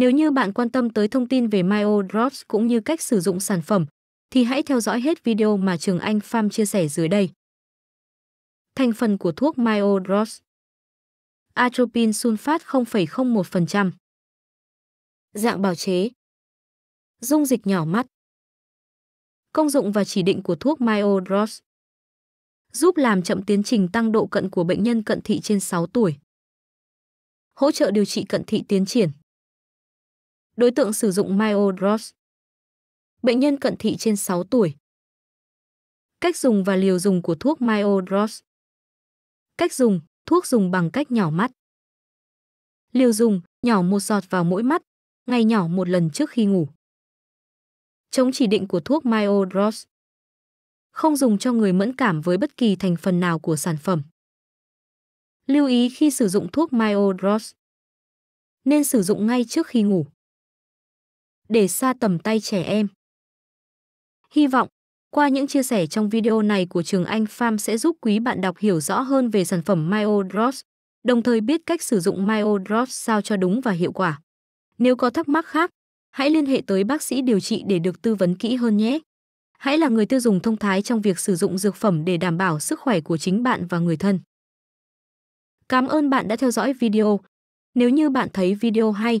Nếu như bạn quan tâm tới thông tin về Myo Drops cũng như cách sử dụng sản phẩm, thì hãy theo dõi hết video mà Trường Anh Farm chia sẻ dưới đây. Thành phần của thuốc Myo Drops Atropine sulfat 0,01% Dạng bào chế Dung dịch nhỏ mắt Công dụng và chỉ định của thuốc Myo Drops Giúp làm chậm tiến trình tăng độ cận của bệnh nhân cận thị trên 6 tuổi Hỗ trợ điều trị cận thị tiến triển Đối tượng sử dụng Myodros, Bệnh nhân cận thị trên 6 tuổi. Cách dùng và liều dùng của thuốc Myodros. Cách dùng, thuốc dùng bằng cách nhỏ mắt. Liều dùng, nhỏ một giọt vào mỗi mắt, ngày nhỏ một lần trước khi ngủ. Chống chỉ định của thuốc Myodros. Không dùng cho người mẫn cảm với bất kỳ thành phần nào của sản phẩm. Lưu ý khi sử dụng thuốc Myodros. Nên sử dụng ngay trước khi ngủ để xa tầm tay trẻ em. Hy vọng, qua những chia sẻ trong video này của Trường Anh Farm sẽ giúp quý bạn đọc hiểu rõ hơn về sản phẩm Myo Drops, đồng thời biết cách sử dụng Myo Drops sao cho đúng và hiệu quả. Nếu có thắc mắc khác, hãy liên hệ tới bác sĩ điều trị để được tư vấn kỹ hơn nhé. Hãy là người tiêu dùng thông thái trong việc sử dụng dược phẩm để đảm bảo sức khỏe của chính bạn và người thân. Cảm ơn bạn đã theo dõi video. Nếu như bạn thấy video hay,